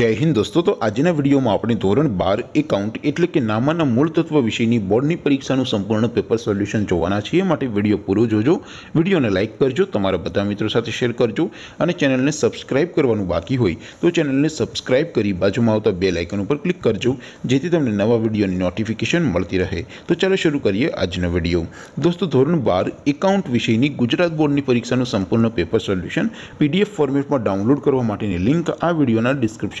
જય હિન્દ દોસ્તો તો આજના વિડીયોમાં આપણે ધોરણ બાર એકાઉન્ટ એટલે કે નામાના મૂળ તત્વ વિષયની બોર્ડની પરીક્ષાનું સંપૂર્ણ પેપર સોલ્યુશન જોવાના છીએ માટે વિડીયો પૂરો જોજો વિડીયોને લાઇક કરજો તમારા બધા મિત્રો સાથે શેર કરજો અને ચેનલને સબસ્ક્રાઇબ કરવાનું બાકી હોય તો ચેનલને સબસ્ક્રાઇબ કરી બાજુમાં આવતા બે લાઇકન ઉપર ક્લિક કરજો જેથી તમને નવા વિડીયોની નોટિફિકેશન મળતી રહે તો ચાલો શરૂ કરીએ આજનો વિડીયો દોસ્તો ધોરણ બાર એકાઉન્ટ વિશેની ગુજરાત બોર્ડની પરીક્ષાનું સંપૂર્ણ પેપર સોલ્યુશન પીડીએફ ફોર્મેટમાં ડાઉનલોડ કરવા માટેની લિંક આ વિડીયોના ડિસ્ક્રિપ્શન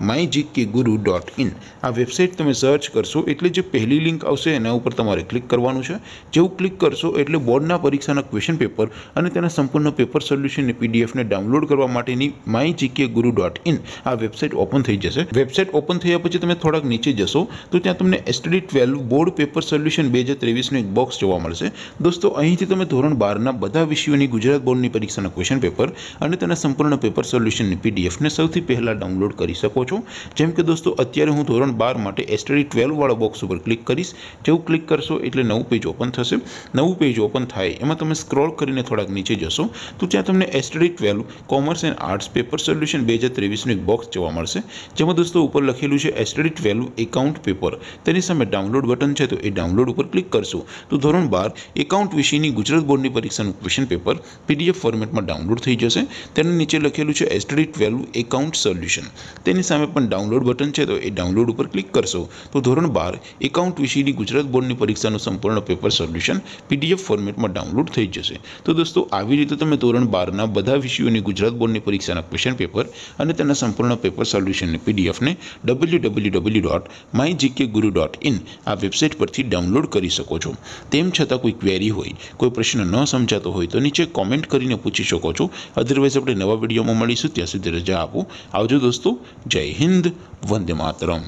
માય જીકે ગુરુ ડોટ ઇન આ વેબસાઇટ તમે સર્ચ કરશો એટલે જે પહેલી લિંક આવશે એના ઉપર તમારે ક્લિક કરવાનું છે જેવું ક્લિક કરશો એટલે બોર્ડના પરીક્ષાના ક્વેશ્ચન પેપર અને તેના સંપૂર્ણ પેપર સોલ્યુશનની પીડીએફને ડાઉનલોડ કરવા માટેની માય જીકે ગુરુ ડોટ ઇન આ વેબસાઇટ ઓપન થઈ જશે વેબસાઇટ ઓપન થયા પછી તમે થોડાક નીચે જશો તો ત્યાં તમને STD twelve board paper solution બે હજાર ત્રેવીસનું એક બોક્સ જોવા મળશે દોસ્તો અહીંથી તમે ધોરણ બારના બધા વિષયોની ગુજરાત બોર્ડની પરીક્ષાના ક્વેશ્ચન પેપર અને તેના સંપૂર્ણ પેપર સોલ્યુશનની પીડીએફને સૌથી પહેલાં ડાઉનલોડ કરી શકો શકો છો જેમ કે દોસ્તો અત્યારે હું ધોરણ બાર માટે એસટડી ટ્વેલ્વવાળા બોક્સ ઉપર ક્લિક કરીશ જેવું ક્લિક કરશો એટલે નવું પેજ ઓપન થશે નવું પેજ ઓપન થાય એમાં તમે સ્ક્રોલ કરીને થોડાક નીચે જશો તો ત્યાં તમને STD twelve commerce and arts paper solution બે હજાર ત્રેવીસનું એક બોક્સ જોવા મળશે જેમાં દોસ્તો ઉપર લખેલું છે એસટડી ટ્વેલ્વ એકાઉન્ટ પેપર તેની સામે ડાઉનલોડ બટન છે તો એ ડાઉનલોડ ઉપર ક્લિક કરશો તો ધોરણ બાર એકાઉન્ટ વિશેની ગુજરાત બોર્ડની પરીક્ષાનું ક્વેશ્ચન પેપર પીડીએફ ફોર્મેટમાં ડાઉનલોડ થઈ જશે તેની નીચે લખેલું છે એસટડી ટ્વેલ્વ એકાઉન્ટ સોલ્યુશન તેની સામે પણ ડાઉનલોડ બટન છે તો એ ડાઉનલોડ ઉપર ક્લિક કરશો તો ધોરણ બાર એકાઉન્ટ વિષયની ગુજરાત બોર્ડની પરીક્ષાનું સંપૂર્ણ પેપર સોલ્યુશન પીડીએફ ફોર્મેટમાં ડાઉનલોડ થઈ જશે તો દોસ્તો આવી રીતે તમે ધોરણ બારના બધા વિષયોની ગુજરાત બોર્ડની પરીક્ષાના ક્વેશ્ચન પેપર અને તેના સંપૂર્ણ પેપર સોલ્યુશનની પીડીએફને W W W dot my GK ગુરુ ડોટ ઇન આ વેબસાઇટ પરથી ડાઉનલોડ કરી શકો છો તેમ છતાં કોઈ ક્વેરી હોય કોઈ પ્રશ્ન ન સમજાતો હોય તો નીચે કોમેન્ટ કરીને પૂછી શકો છો અધરવાઇઝ આપણે નવા વિડીયોમાં મળીશું ત્યાં સુધી રજા આપો આવજો દોસ્તો જય જય હિન્દ વંદે માતરમ